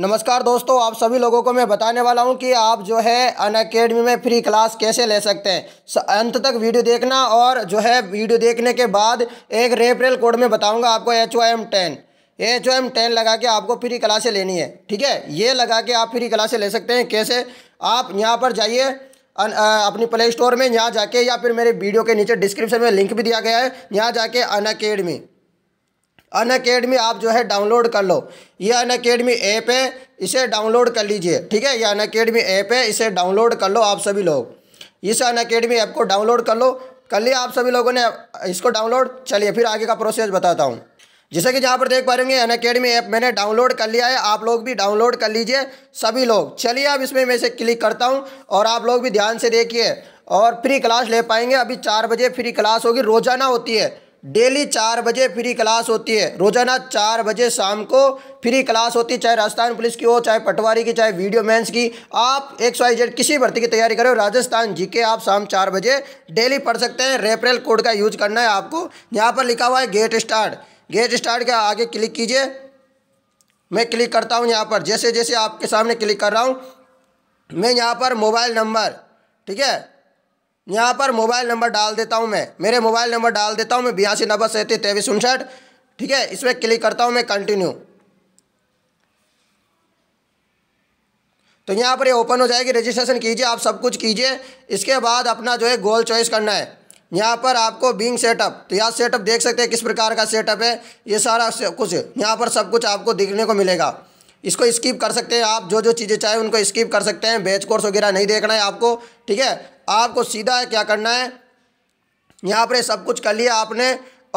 नमस्कार दोस्तों आप सभी लोगों को मैं बताने वाला हूं कि आप जो है अन अकेडमी में फ्री क्लास कैसे ले सकते हैं अंत तक वीडियो देखना और जो है वीडियो देखने के बाद एक रेफरल कोड में बताऊंगा आपको H O M ten H O M ten लगा के आपको फ्री क्लासें लेनी है ठीक है ये लगा के आप फ्री क्लासें ले सकते हैं कैसे आप यहाँ पर जाइए अपनी प्ले स्टोर में यहाँ जाके या फिर मेरे वीडियो के नीचे डिस्क्रिप्शन में लिंक भी दिया गया है यहाँ जाके अन अकेडमी अन अकेडमी आप जो है डाउनलोड कर लो ये अन अकेडमी ऐप है इसे डाउनलोड कर लीजिए ठीक है ये अन अकेडमी ऐप है इसे डाउनलोड कर लो आप सभी लोग इस अन अकेडमी ऐप को डाउनलोड कर लो कर लिया आप सभी लोगों ने इसको डाउनलोड चलिए फिर आगे का प्रोसेस बताता हूँ जैसे कि जहाँ पर देख पा रहे अन अकेडमी ऐप मैंने डाउनलोड कर लिया है आप लोग भी डाउनलोड कर लीजिए सभी लोग चलिए अब इसमें मैं इसे क्लिक करता हूँ और आप लोग भी ध्यान से देखिए और फ्री क्लास ले पाएंगे अभी चार बजे फ्री क्लास होगी रोज़ाना होती है डेली चार बजे फ्री क्लास होती है रोजाना चार बजे शाम को फ्री क्लास होती है चाहे राजस्थान पुलिस की हो चाहे पटवारी की चाहे वीडियो मैंस की आप एक सौ जेड किसी भर्ती की तैयारी करो राजस्थान जी के आप शाम चार बजे डेली पढ़ सकते हैं रेफरल कोड का यूज करना है आपको यहाँ पर लिखा हुआ है गेट स्टार्ट गेट स्टार्ट के आगे क्लिक कीजिए मैं क्लिक करता हूँ यहाँ पर जैसे जैसे आपके सामने क्लिक कर रहा हूँ मैं यहाँ पर मोबाइल नंबर ठीक है यहाँ पर मोबाइल नंबर डाल देता हूँ मैं मेरे मोबाइल नंबर डाल देता हूँ मैं बयासी नब्बे सैंतीस तेईस उनसठ ठीक है इसमें क्लिक करता हूँ मैं कंटिन्यू तो यहाँ पर ये यह ओपन हो जाएगी रजिस्ट्रेशन कीजिए आप सब कुछ कीजिए इसके बाद अपना जो है गोल चॉइस करना है यहाँ पर आपको बिंग सेटअप तो यहाँ सेटअप देख सकते हैं किस प्रकार का सेटअप है ये सारा कुछ यहाँ पर सब कुछ आपको देखने को मिलेगा इसको स्किप कर सकते हैं आप जो जो चीज़ें चाहे उनको स्किप कर सकते हैं बैच कोर्स वगैरह नहीं देखना है आपको ठीक है आपको सीधा क्या करना है यहाँ पर सब कुछ कर लिया आपने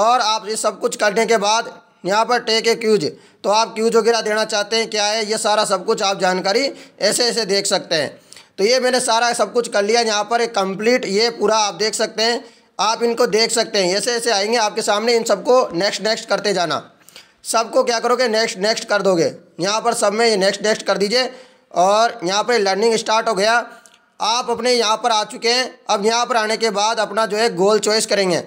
और आप ये सब कुछ करने के बाद यहाँ पर टेक ए क्यूज तो आप क्यूज वगैरह देना चाहते हैं क्या है ये सारा सब कुछ आप जानकारी ऐसे ऐसे देख सकते हैं तो ये मैंने सारा सब कुछ कर लिया यहाँ पर कंप्लीट ये पूरा आप देख सकते हैं आप इनको देख सकते हैं ऐसे ऐसे आएंगे आपके सामने इन सबको नेक्स्ट नेक्स्ट करते जाना सबको क्या करोगे नेक्स्ट नेक्स्ट कर दोगे यहाँ पर सब में नेक्स्ट नेक्स्ट कर दीजिए और यहाँ पर लर्निंग स्टार्ट हो गया आप अपने यहाँ पर आ चुके हैं अब यहाँ पर आने के बाद अपना जो है गोल चॉइस करेंगे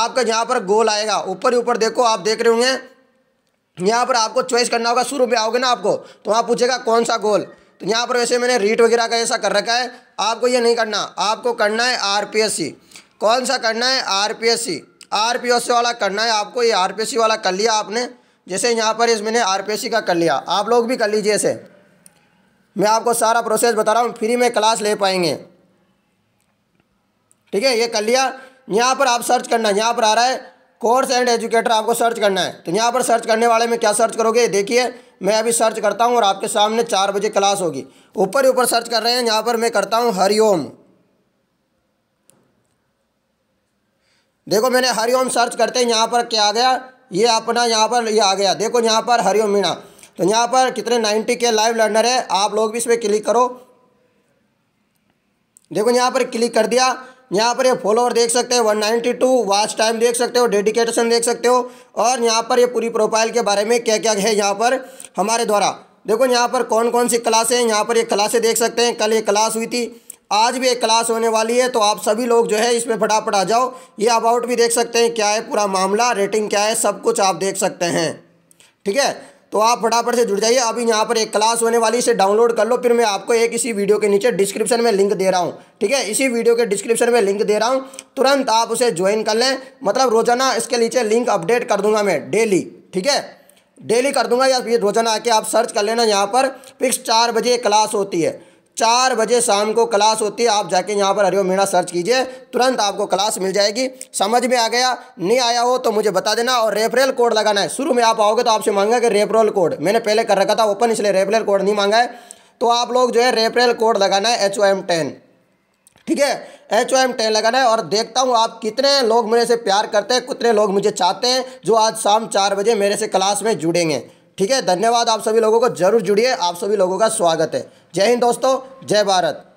आपका यहाँ पर गोल आएगा ऊपर ही ऊपर देखो आप देख रहे होंगे यहाँ पर आपको चॉइस करना होगा शुरू में आओगे ना आपको तो वहाँ पूछेगा कौन सा गोल तो यहाँ पर वैसे मैंने रीट वगैरह का ऐसा कर रखा है आपको ये नहीं करना आपको करना है आर कौन सा करना है आर पी वाला करना है आपको ये आर वाला कर लिया आपने जैसे यहाँ पर इस मैंने आरपीएससी का कर लिया आप लोग भी कर लीजिए इसे मैं आपको सारा प्रोसेस बता रहा हूँ फ्री में क्लास ले पाएंगे ठीक है ये कर लिया यहाँ पर आप सर्च करना यहाँ पर आ रहा है कोर्स एंड एजुकेटर आपको सर्च करना है तो यहाँ पर सर्च करने वाले में क्या सर्च करोगे देखिए मैं अभी सर्च करता हूँ और आपके सामने चार बजे क्लास होगी ऊपर ऊपर सर्च कर रहे हैं यहाँ पर मैं करता हूँ हरिओम देखो मैंने हरिओम सर्च करते हैं यहाँ पर क्या आ गया ये अपना यहाँ पर ये आ गया देखो यहाँ पर हरिओम मीणा तो यहाँ पर कितने नाइन्टी के लाइव लर्नर है आप लोग भी इस पर क्लिक करो देखो यहाँ पर क्लिक कर दिया यहाँ पर ये फॉलोअर देख सकते हो 192 वॉच टाइम देख सकते हो डेडिकेशन देख सकते हो और यहाँ पर ये पूरी प्रोफाइल के बारे में क्या क्या है यहाँ पर हमारे द्वारा देखो यहाँ पर कौन कौन सी क्लासें हैं यहाँ पर ये क्लासें देख सकते हैं कल ये क्लास हुई थी आज भी एक क्लास होने वाली है तो आप सभी लोग जो है इसमें फटाफट आ जाओ ये अबाउट भी देख सकते हैं क्या है पूरा मामला रेटिंग क्या है सब कुछ आप देख सकते हैं ठीक है तो आप फटाफट से जुड़ जाइए अभी यहाँ पर एक क्लास होने वाली इसे डाउनलोड कर लो फिर मैं आपको एक इसी वीडियो के नीचे डिस्क्रिप्शन में लिंक दे रहा हूँ ठीक है इसी वीडियो के डिस्क्रिप्शन में लिंक दे रहा हूँ तुरंत आप उसे ज्वाइन कर लें मतलब रोजाना इसके नीचे लिंक अपडेट कर दूंगा मैं डेली ठीक है डेली कर दूंगा या फिर रोजाना आके आप सर्च कर लेना यहाँ पर फिक्स चार बजे क्लास होती है चार बजे शाम को क्लास होती है आप जाके यहाँ पर हरिओम मीणा सर्च कीजिए तुरंत आपको क्लास मिल जाएगी समझ में आ गया नहीं आया हो तो मुझे बता देना और रेफरल कोड लगाना है शुरू में आप आओगे तो आपसे मांगा कि रेफरल कोड मैंने पहले कर रखा था ओपन इसलिए रेफरल कोड नहीं मांगा है तो आप लोग जो है रेफरल कोड लगाना है एच ओ एम टेन ठीक है एच ओ एम टेन लगाना है और देखता हूँ आप कितने लोग मेरे से प्यार करते हैं कितने लोग मुझे चाहते हैं जो आज शाम चार बजे मेरे से क्लास में जुड़ेंगे ठीक है धन्यवाद आप सभी लोगों को जरूर जुड़िए आप सभी लोगों का स्वागत है जय हिंद दोस्तों जय भारत